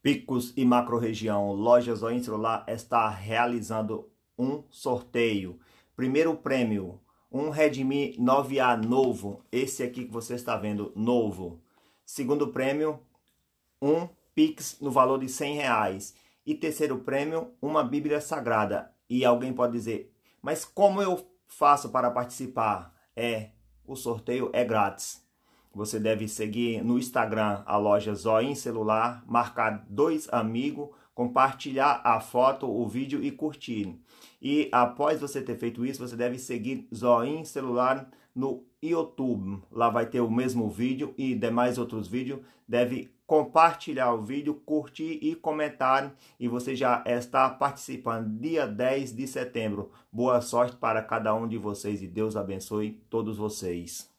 Picos e Macro-Região Lojas Oinstrolar está realizando um sorteio. Primeiro prêmio, um Redmi 9A novo, esse aqui que você está vendo, novo. Segundo prêmio, um Pix no valor de 100 reais. E terceiro prêmio, uma Bíblia Sagrada. E alguém pode dizer, mas como eu faço para participar? É, o sorteio é grátis. Você deve seguir no Instagram a loja Zoin Celular, marcar dois amigos, compartilhar a foto, o vídeo e curtir. E após você ter feito isso, você deve seguir Zoin Celular no YouTube. Lá vai ter o mesmo vídeo e demais outros vídeos. Deve compartilhar o vídeo, curtir e comentar. E você já está participando dia 10 de setembro. Boa sorte para cada um de vocês e Deus abençoe todos vocês.